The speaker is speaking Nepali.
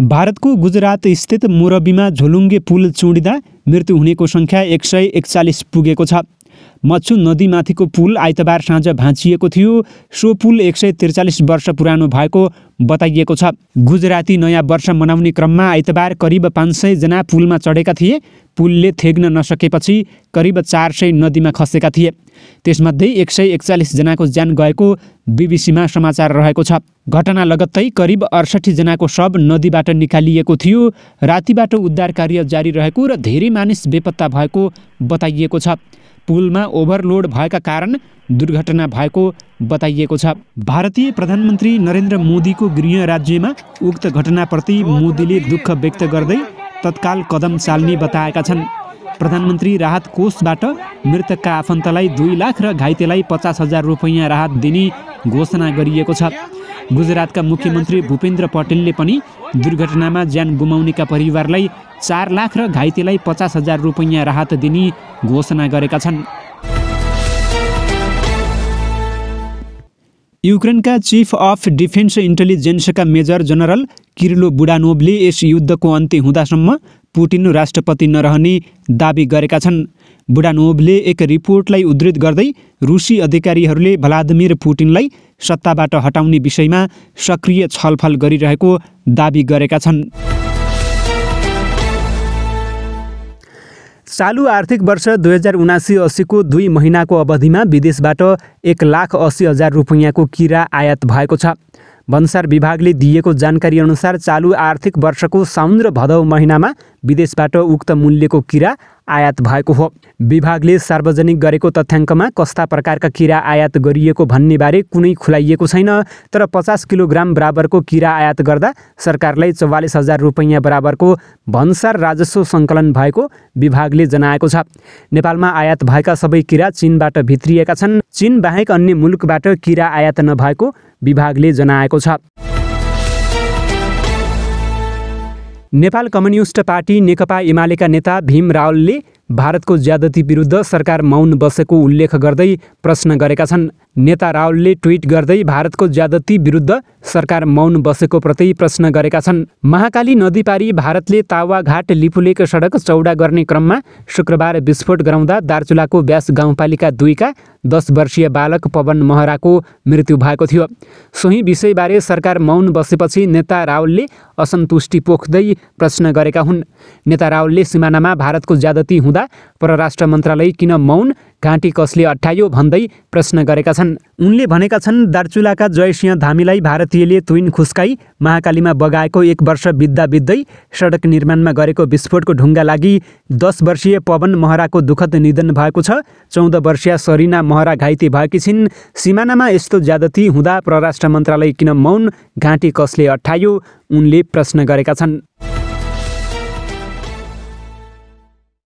भारतको गुजरात स्थित मुरबीमा झोलुङ्गे पुल चुँडिँदा मृत्यु हुनेको सङ्ख्या एक सय एकचालिस पुगेको छ मच्छु नदीमाथिको पुल आइतबार साँझ भाँचिएको थियो सो पुल एक सय त्रिचालिस वर्ष पुरानो भएको बताइएको छ गुजराती नयाँ वर्ष मनाउने क्रममा आइतबार करिब पाँच सयजना पुलमा चढेका थिए पुलले थेग्न नसकेपछि करिब चार सय नदीमा खसेका थिए त्यसमध्ये एक सय एकचालिसजनाको ज्यान गएको बिबिसीमा समाचार रहेको छ घटना लगत्तै करिब अडसठीजनाको शव नदीबाट निकालिएको थियो रातिबाट उद्धार कार्य जारी रहेको र धेरै मानिस बेपत्ता भएको बताइएको छ पुलमा ओभरलोड भएका कारण दुर्घटना भएको बताइएको छ भारतीय प्रधानमन्त्री नरेन्द्र मोदीको गृह राज्यमा उक्त घटनाप्रति मोदीले दुःख व्यक्त गर्दै तत्काल कदम चाल्ने बताएका छन् प्रधानमन्त्री राहत कोषबाट मृतकका आफन्तलाई दुई लाख र घाइतेलाई पचास हजार रुपैयाँ राहत दिने घोषणा गरिएको छ गुजरातका मुख्यमन्त्री भूपेन्द्र पटेलले पनि दुर्घटनामा ज्यान गुमाउनेका परिवारलाई चार लाख र घाइतेलाई पचास हजार रुपैयाँ राहत दिने घोषणा गरेका छन् युक्रेनका चिफ अफ डिफेन्स इन्टेलिजेन्सका मेजर जनरल किरिलो बुडानोभले यस युद्धको अन्त्य हुँदासम्म पुटिन राष्ट्रपति नरहने दावी गरेका छन् बुडानोभले एक रिपोर्टलाई उद्धृत गर्दै रुसी अधिकारीहरूले भ्लादिमिर पुटिनलाई सत्ताबाट हटाउने विषयमा सक्रिय छलफल गरिरहेको दावी गरेका छन् चालु आर्थिक वर्ष दुई हजार उनासी अस्सीको दुई महिनाको अवधिमा विदेशबाट एक लाख अस्सी हजार रुपियाँको किरा आयात भएको छ भन्सार विभागले दिएको जानकारी अनुसार चालु आर्थिक वर्षको साउन र भदौ महिनामा विदेशबाट उक्त मूल्यको किरा आयात भएको हो विभागले सार्वजनिक गरेको तथ्याङ्कमा कस्ता प्रकारका किरा आयात गरिएको भन्नेबारे कुनै खुलाइएको छैन तर पचास किलोग्राम बराबरको किरा आयात गर्दा सरकारलाई चौवालिस हजार रुपैयाँ बराबरको भन्सार राजस्व सङ्कलन भएको विभागले जनाएको छ नेपालमा आयात भएका सबै किरा चिनबाट भित्रिएका छन् चिन बाहेक अन्य मुलुकबाट किरा आयात नभएको विभागले जनाएको छ नेपाल कम्युनिस्ट पार्टी नेकपा एमालेका नेता भीम रावलले भारतको ज्यादती विरुद्ध सरकार मौन बसेको उल्लेख गर्दै प्रश्न गरेका छन् नेता रावलले ट्विट गर्दै भारतको ज्यादती विरुद्ध सरकार मौन बसेको प्रति प्रश्न गरेका छन् महाकाली नदी पारी भारतले तावाघाट लिपुलेक सडक चौडा गर्ने क्रममा शुक्रबार विस्फोट गराउँदा दार्चुलाको ब्यास गाउँपालिका दुईका दस वर्षीय बालक पवन महराको मृत्यु भएको थियो सोही विषयबारे सरकार मौन बसेपछि नेता रावलले असन्तुष्टि पोख्दै प्रश्न गरेका हुन् नेता रावलले सिमानामा भारतको ज्यादती हुँदा गर्दा परराष्ट्र मन्त्रालय किन मौन घाँटी कसले अट्ठायो भन्दै प्रश्न गरेका छन् उनले भनेका छन् दार्चुलाका जयसिंह धामीलाई भारतीयले तुइन खुस्काई महाकालीमा बगाएको एक वर्ष बित्दा बित्दै सडक निर्माणमा गरेको विस्फोटको ढुङ्गा लागि दस वर्षीय पवन महराको दुःखद निधन भएको छ चौध वर्षीय सरिना महरा घाइते भएकी छिन् सिमानामा यस्तो ज्यादती हुँदा परराष्ट्र मन्त्रालय किन मौन घाँटी कसले अट्ठायो उनले प्रश्न गरेका छन्